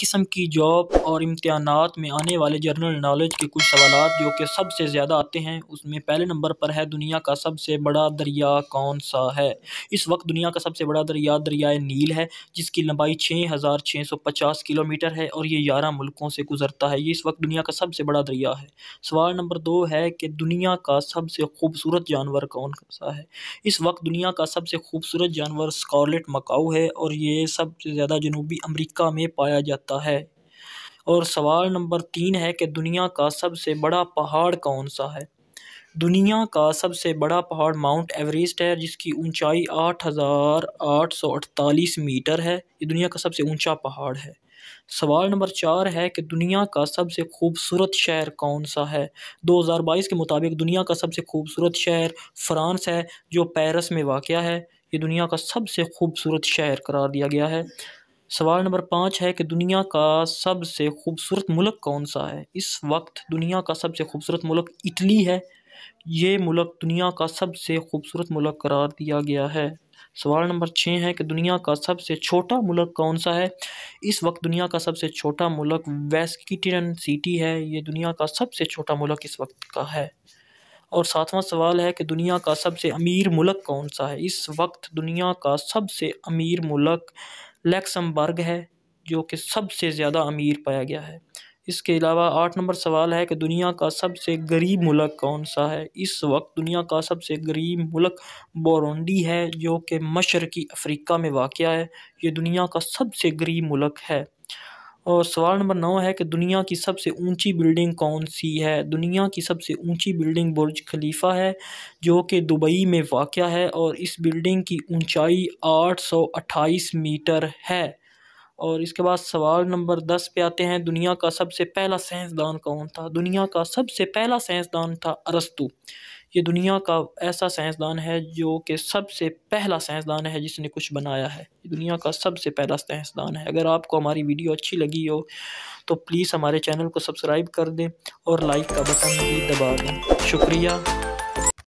किस्म की जॉब और इम्तहान में आने वाले जनरल नॉलेज के कुछ सवाल जो कि सबसे ज़्यादा आते हैं उसमें पहले नंबर पर है दुनिया का सबसे बड़ा दरिया कौन सा है इस वक्त दुनिया का सबसे बड़ा दरिया दरियाए नील है जिसकी लंबाई छः हज़ार छः सौ पचास किलोमीटर है और ये ग्यारह मुल्कों से गुजरता है ये इस वक्त दुनिया का सबसे बड़ा दरिया है सवाल नंबर दो है कि दुनिया का सबसे खूबसूरत जानवर कौन सा है इस वक्त दुनिया का सबसे खूबसूरत जानवर स्कॉलेट मकाऊ है और ये सबसे ज़्यादा जनूबी अमरीका में पाया जाता सकता है और सवाल नंबर तीन है कि दुनिया का सबसे बड़ा पहाड़ कौन सा है दुनिया का सबसे बड़ा पहाड़ माउंट एवरेस्ट है जिसकी ऊंचाई आठ हज़ार आठ सौ मीटर है ये दुनिया का सबसे ऊंचा पहाड़ है सवाल नंबर चार है कि दुनिया का सबसे खूबसूरत शहर कौन सा है 2022 के मुताबिक दुनिया का सबसे खूबसूरत शहर फ्रांस है जो पेरिस में वाक़ है ये दुनिया का सबसे खूबसूरत शहर करार दिया गया है सवाल नंबर पाँच है कि दुनिया का सबसे खूबसूरत मुल्क कौन सा है इस वक्त दुनिया का सबसे खूबसूरत मुल्क इटली है ये मुल्क दुनिया का सबसे खूबसूरत मुल्क करार दिया गया है सवाल नंबर छः है कि दुनिया का सबसे छोटा मुल्क कौन सा है इस वक्त दुनिया का सबसे छोटा मुल्क वेस्किटन सिटी है ये दुनिया का सबसे छोटा मुल्क इस वक्त का है और सातवां सवाल है कि दुनिया का सबसे अमीर मुल्क कौन सा है इस वक्त दुनिया का सबसे अमीर मुल्क लैक्समबर्ग है जो कि सबसे ज़्यादा अमीर पाया गया है इसके अलावा आठ नंबर सवाल है कि दुनिया का सबसे गरीब मुल्क कौन सा है इस वक्त दुनिया का सबसे गरीब मुल्क बोरोंडी है जो कि मशरकी अफ्रीका में वाक़ है ये दुनिया का सबसे गरीब मुल्क है और सवाल नंबर नौ है कि दुनिया की सबसे ऊंची बिल्डिंग कौन सी है दुनिया की सबसे ऊंची बिल्डिंग बुर्ज खलीफा है जो कि दुबई में वाक़ है और इस बिल्डिंग की ऊंचाई 828 मीटर है और इसके बाद सवाल नंबर दस पे आते हैं दुनिया का सबसे पहला साइंसदान कौन था दुनिया का सबसे पहला साइंसदान था अरस्तु ये दुनिया का ऐसा साइंसदान है जो कि सबसे पहला साइंसदान है जिसने कुछ बनाया है दुनिया का सबसे पहला साइंसदान है अगर आपको हमारी वीडियो अच्छी लगी हो तो प्लीज़ हमारे चैनल को सब्सक्राइब कर दें और लाइक का बटन भी दबा दें शुक्रिया